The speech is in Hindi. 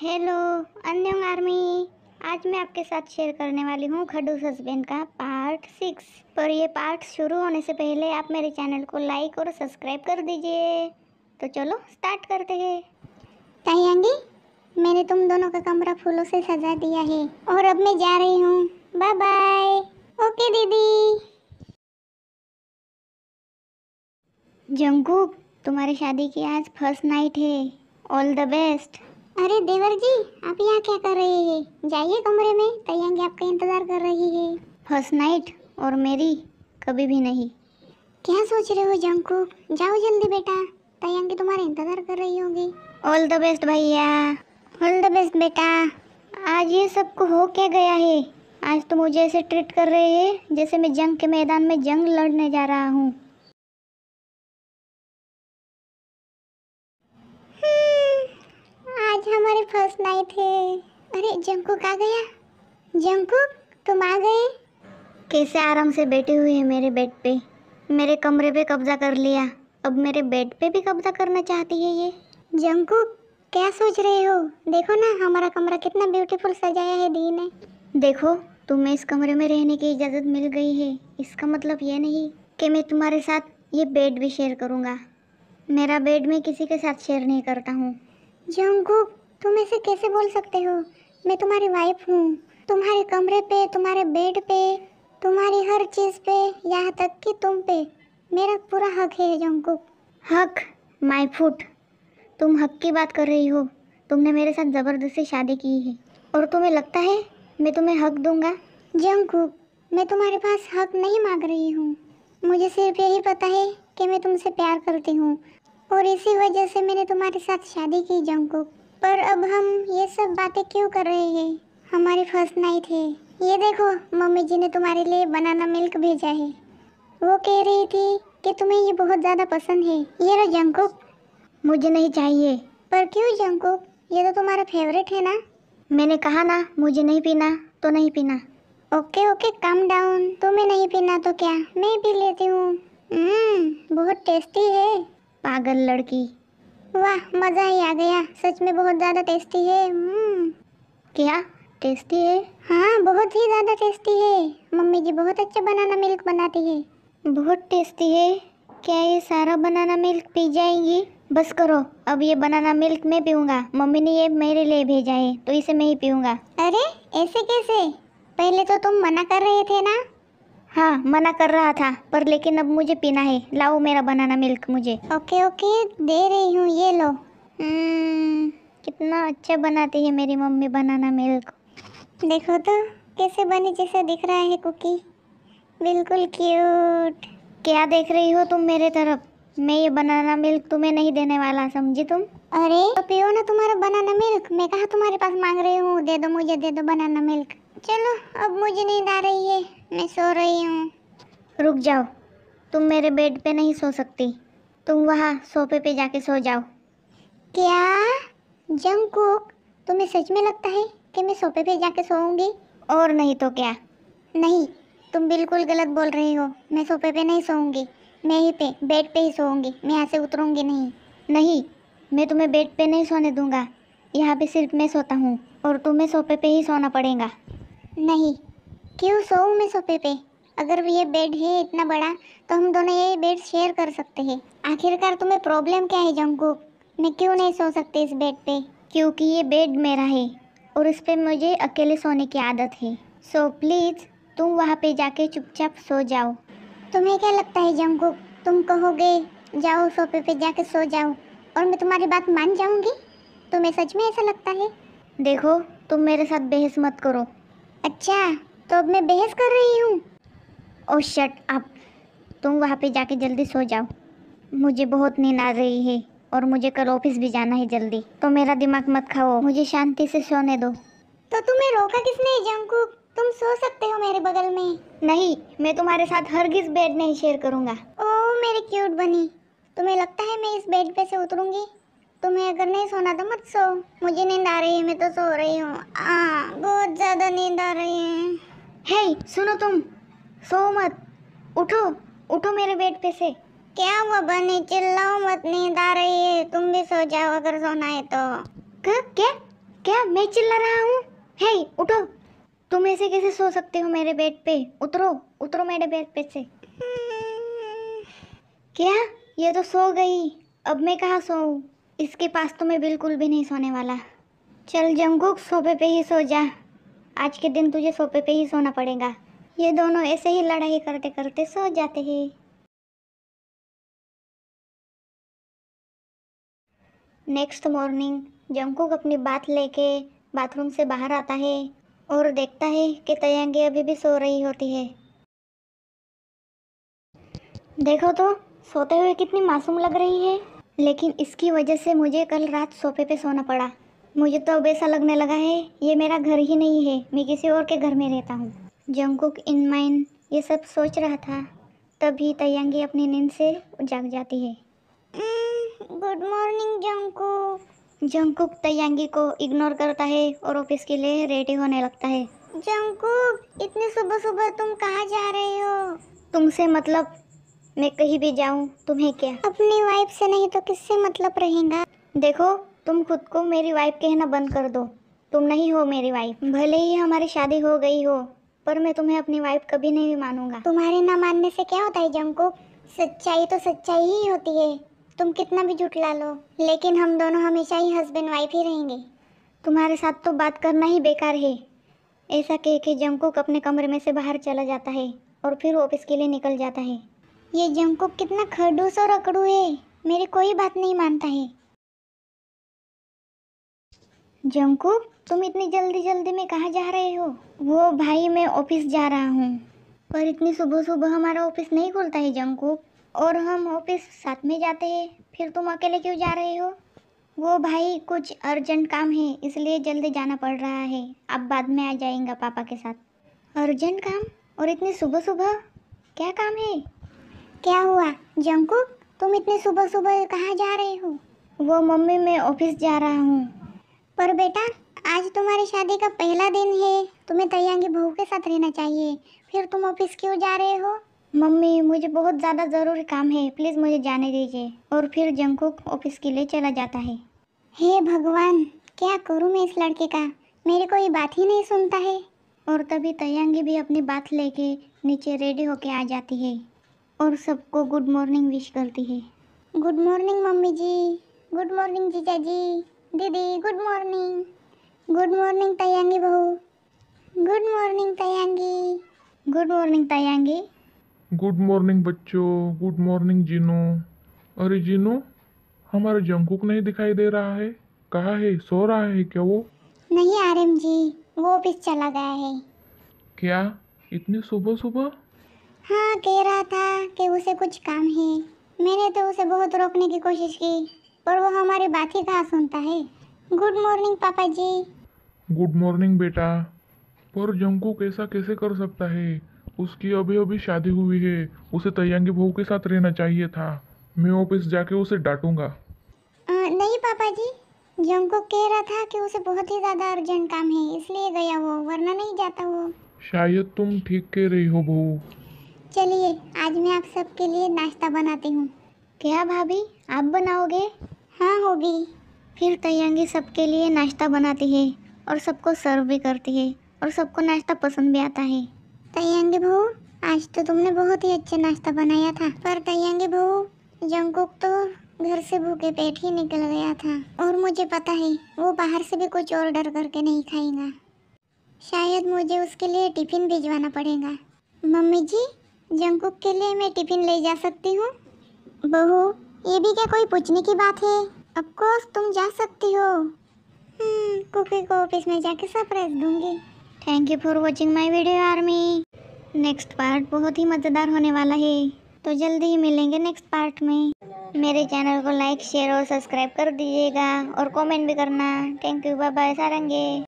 हेलो अन्योंग आर्मी आज मैं आपके साथ शेयर करने वाली हूँ खडूस हस्बैंड का पार्ट सिक्स पर ये पार्ट शुरू होने से पहले आप मेरे चैनल को लाइक और सब्सक्राइब कर दीजिए तो चलो स्टार्ट करते हैं तायांगी मैंने तुम दोनों का कमरा फूलों से सजा दिया है और अब मैं जा रही हूँ बाय बाय ओके दीदी जंगकुक तुम्हारी शादी की आज फर्स्ट नाइट है ऑल द बेस्ट अरे देवर जी आप यहाँ क्या कर रहे हैं जाइए कमरे में तयंग आपका इंतज़ार कर रही है फर्स्ट नाइट और मेरी कभी भी नहीं क्या सोच रहे हो जंगकुक जाओ जल्दी बेटा तयंग तुम्हारा इंतज़ार कर रही होगी ऑल द बेस्ट भैया ऑल द बेस्ट बेटा आज ये सबको हो क्या गया है आज तो मुझे ऐसे ट्रीट कर रहे हैं जैसे मैं जंग के मैदान में जंग लड़ने जा रहा हूँ तुम्हारे फर्स्ट नाइट है अरे जंकुक आ गया जंकुक तुम आ गए कैसे आराम से बैठे हुए हैं मेरे बेड पे मेरे कमरे पे कब्जा कर लिया अब मेरे बेड पे भी कब्जा करना चाहती है ये जंकुक क्या सोच रहे हो देखो ना हमारा कमरा कितना ब्यूटीफुल सजाया है दी ने देखो तुम्हें इस कमरे में रहने की इजाज़त मिल गई है इसका मतलब ये नहीं कि मैं तुम्हारे साथ ये बेड भी शेयर करूँगा मेरा बेड मैं किसी के साथ शेयर नहीं करता हूँ जंकुक तुम ऐसे कैसे बोल सकते हो मैं तुम्हारी वाइफ हूँ तुम्हारे कमरे पे तुम्हारे बेड पे तुम्हारी हर चीज़ पे यहाँ तक कि तुम पे मेरा पूरा हक है जंगकुक हक माई फुट तुम हक की बात कर रही हो तुमने मेरे साथ ज़बरदस्ती शादी की है और तुम्हें लगता है मैं तुम्हें हक दूंगा जंगकुक मैं तुम्हारे पास हक नहीं मांग रही हूँ मुझे सिर्फ यही पता है कि मैं तुमसे प्यार करती हूँ और इसी वजह से मैंने तुम्हारे साथ शादी की जंगकुक पर अब हम ये सब बातें क्यों कर रहे हैं हमारी फर्स्ट नाइट है ये देखो मम्मी जी ने तुम्हारे लिए बनाना मिल्क भेजा है वो कह रही थी कि तुम्हें ये बहुत ज़्यादा पसंद है ये रो जंकुक मुझे नहीं चाहिए पर क्यों जंकुक ये तो तुम्हारा फेवरेट है ना मैंने कहा ना मुझे नहीं पीना तो नहीं पीना ओके ओके कम डाउन तुम्हें नहीं पीना तो क्या मैं पी लेती हूँ हम्म, बहुत टेस्टी है पागल लड़की वाह मज़ा ही आ गया सच में बहुत ज़्यादा टेस्टी है हम्म। क्या टेस्टी है हाँ बहुत ही ज़्यादा टेस्टी है मम्मी जी बहुत अच्छा बनाना मिल्क बनाती है बहुत टेस्टी है क्या ये सारा बनाना मिल्क पी जाएंगी बस करो अब ये बनाना मिल्क मैं पीऊँगा मम्मी ने ये मेरे लिए भेजा है तो इसे मैं ही पीऊँगा अरे ऐसे कैसे पहले तो तुम मना कर रहे थे ना हाँ मना कर रहा था पर लेकिन अब मुझे पीना है लाओ मेरा बनाना मिल्क मुझे ओके ओके दे रही हूँ ये लो हम्म, कितना अच्छा बनाती है मेरी मम्मी बनाना मिल्क देखो तो कैसे बने जैसे दिख रहा है कुकी बिल्कुल क्यूट क्या देख रही हो तुम मेरे तरफ मैं ये बनाना मिल्क तुम्हें नहीं देने वाला समझी तुम अरे तो पियो ना तुम्हारा बनाना मिल्क मैं कहा तुम्हारे पास मांग रही हूँ दे दो मुझे दे दो बनाना मिल्क चलो अब मुझे नींद आ रही है मैं सो रही हूँ रुक जाओ तुम मेरे बेड पे नहीं सो सकती तुम वहाँ सोफे पे जाके सो जाओ क्या जंगकुक तुम्हें सच में लगता है कि मैं सोफे पे जाके सोऊंगी और नहीं तो क्या नहीं तुम बिल्कुल गलत बोल रही हो मैं सोफे पे नहीं सोऊंगी मैं ही पे बेड पे ही सोऊंगी मैं यहाँ से उतरूंगी नहीं नहीं मैं तुम्हें बेड पे नहीं सोने दूंगा यहाँ पे सिर्फ मैं सोता हूँ और तुम्हें सोफे पे ही सोना पड़ेगा नहीं क्यों सो मैं सोफे पे अगर ये बेड है इतना बड़ा तो हम दोनों ये बेड शेयर कर सकते हैं आखिरकार तुम्हें प्रॉब्लम क्या है जंगकूक मैं क्यों नहीं सो सकते इस बेड पे क्योंकि ये बेड मेरा है और उस पर मुझे अकेले सोने की आदत है सो so, प्लीज़ तुम वहाँ पे जाके चुपचाप सो जाओ तुम्हें क्या लगता है जंगकूक तुम कहोगे जाओ सोफे पे जाके सो जाओ और मैं तुम्हारी बात मान जाऊँगी तुम्हें सच में ऐसा लगता है देखो तुम मेरे साथ बहस मत करो अच्छा तो अब मैं बहस कर रही हूँ ओ शट अप तुम वहाँ पे जाके जल्दी सो जाओ मुझे बहुत नींद आ रही है और मुझे कल ऑफिस भी जाना है जल्दी तो मेरा दिमाग मत खाओ मुझे शांति से सोने दो तो तुम्हें रोका किसने जंकू तुम सो सकते हो मेरे बगल में नहीं मैं तुम्हारे साथ हर किस बेड नहीं शेयर करूँगा ओ मेरी क्यूट बनी तुम्हें लगता है मैं इस बेड पे से उतरूंगी तुम्हें अगर नहीं सोना तो मत सो मुझे नींद आ रही है मैं तो सो रही हूँ बहुत ज़्यादा नींद आ रही है हे hey, सुनो तुम सो मत उठो उठो मेरे बेड पे से क्या हुआ बनी चिल्लाओ मत नींद आ रही है तुम भी सो जाओ अगर सोना है तो क्या क्या क्या मैं चिल्ला रहा हूँ हे hey, उठो तुम ऐसे कैसे सो सकते हो मेरे बेड पे उतरो उतरो मेरे बेड पे से क्या ये तो सो गई अब मैं कहाँ सोऊँ इसके पास तो मैं बिल्कुल भी नहीं सोने वाला चल जंगुक सोफे पे ही सो जा आज के दिन तुझे सोफे पे ही सोना पड़ेगा ये दोनों ऐसे ही लड़ाई करते करते सो जाते हैं नेक्स्ट मॉर्निंग जंकुक अपनी बात लेके बाथरूम से बाहर आता है और देखता है कि तयंगी अभी भी सो रही होती है देखो तो सोते हुए कितनी मासूम लग रही है लेकिन इसकी वजह से मुझे कल रात सोफे पे सोना पड़ा मुझे तो अब ऐसा लगने लगा है ये मेरा घर ही नहीं है मैं किसी और के घर में रहता हूँ जंगकुक इन माइंड ये सब सोच रहा था तभी तयांगी अपनी नींद से जाग जाती है गुड हम्म, मॉर्निंग जंगकुक जंगकुक तयांगी को इग्नोर करता है और ऑफिस के लिए रेडी होने लगता है जंगकुक इतने सुबह सुबह तुम कहाँ जा रहे हो तुमसे मतलब मैं कहीं भी जाऊँ तुम्हें क्या अपनी वाइफ से नहीं तो किससे मतलब रहेगा देखो तुम खुद को मेरी वाइफ कहना बंद कर दो तुम नहीं हो मेरी वाइफ भले ही हमारी शादी हो गई हो पर मैं तुम्हें अपनी वाइफ कभी नहीं मानूंगा तुम्हारे ना मानने से क्या होता है जमको सच्चाई तो सच्चाई ही होती है तुम कितना भी जुटला लो लेकिन हम दोनों हमेशा ही हस्बैंड वाइफ ही रहेंगे तुम्हारे साथ तो बात करना ही बेकार है ऐसा कह के जमकुक अपने कमरे में से बाहर चला जाता है और फिर ऑफिस के लिए निकल जाता है ये जमकुक कितना खड़ूस और अकड़ू है मेरी कोई बात नहीं मानता है जंकुक तुम इतनी जल्दी जल्दी में कहाँ जा रहे हो वो भाई मैं ऑफिस जा रहा हूँ पर इतनी सुबह सुबह हमारा ऑफिस नहीं खुलता है जंकुक और हम ऑफिस साथ में जाते हैं फिर तुम अकेले क्यों जा रहे हो वो भाई कुछ अर्जेंट काम है इसलिए जल्दी जाना पड़ रहा है आप बाद में आ जाएंगा पापा के साथ अर्जेंट काम और इतनी सुबह सुबह क्या काम है क्या हुआ जंकुक तुम इतनी सुबह सुबह कहाँ जा रहे हो वो मम्मी मैं ऑफिस जा रहा हूँ पर बेटा आज तुम्हारी शादी का पहला दिन है तुम्हें तैयारी बहू के साथ रहना चाहिए फिर तुम ऑफिस क्यों जा रहे हो मम्मी मुझे बहुत ज़्यादा ज़रूरी काम है प्लीज़ मुझे जाने दीजिए और फिर जंकुक ऑफिस के लिए चला जाता है हे भगवान क्या करूँ मैं इस लड़के का मेरी कोई बात ही नहीं सुनता है और तभी तयंगी भी अपनी बात लेके नीचे रेडी होके आ जाती है और सबको गुड मॉर्निंग विश करती है गुड मॉर्निंग मम्मी जी गुड मॉर्निंग जीजा जी दीदी गुड मॉर्निंग गुड मॉर्निंग तयांगी बहू गुड मॉर्निंग तयांगी गुड मॉर्निंग तयांगी गुड मॉर्निंग बच्चों गुड मॉर्निंग जीनो अरे जीनो हमारा जंकुक नहीं दिखाई दे रहा है कहा है सो रहा है क्या वो नहीं आर्यम जी वो ऑफिस चला गया है क्या इतनी सुबह सुबह हाँ कह रहा था कि उसे कुछ काम है मैंने तो उसे बहुत रोकने की कोशिश की पर वो हमारी बात ही कहाँ सुनता है गुड मॉर्निंग पापा जी गुड मॉर्निंग बेटा पर जंकू कैसा कैसे कर सकता है उसकी अभी अभी शादी हुई है उसे तयंगी बहू के साथ रहना चाहिए था मैं ऑफिस जाके उसे डांटूंगा नहीं पापा जी जंको कह रहा था कि उसे बहुत ही ज़्यादा अर्जेंट काम है इसलिए गया वो वरना नहीं जाता वो शायद तुम ठीक कह रही हो बहू चलिए आज मैं आप सबके लिए नाश्ता बनाती हूँ क्या भाभी आप बनाओगे हाँ होगी फिर तयंगी सबके लिए नाश्ता बनाती है और सबको सर्व भी करती है और सबको नाश्ता पसंद भी आता है तयंगी बहू आज तो तुमने बहुत ही अच्छा नाश्ता बनाया था पर तयंगी बहू जंगकुक तो घर से भूखे पेट ही निकल गया था और मुझे पता है वो बाहर से भी कुछ ऑर्डर करके नहीं खाएगा शायद मुझे उसके लिए टिफ़िन भिजवाना पड़ेगा मम्मी जी जंगकुक के लिए मैं टिफ़िन ले जा सकती हूँ बहू ये भी क्या कोई पूछने की बात है अब कोर्स तुम जा सकती हो हम्म, कुकी को ऑफिस में जाके सरप्राइज दूंगी thank you for watching my video army next part बहुत ही मज़ेदार होने वाला है तो जल्दी ही मिलेंगे नेक्स्ट पार्ट में मेरे चैनल को लाइक शेयर और सब्सक्राइब कर दीजिएगा और कमेंट भी करना थैंक यू बाय बाय सारंगे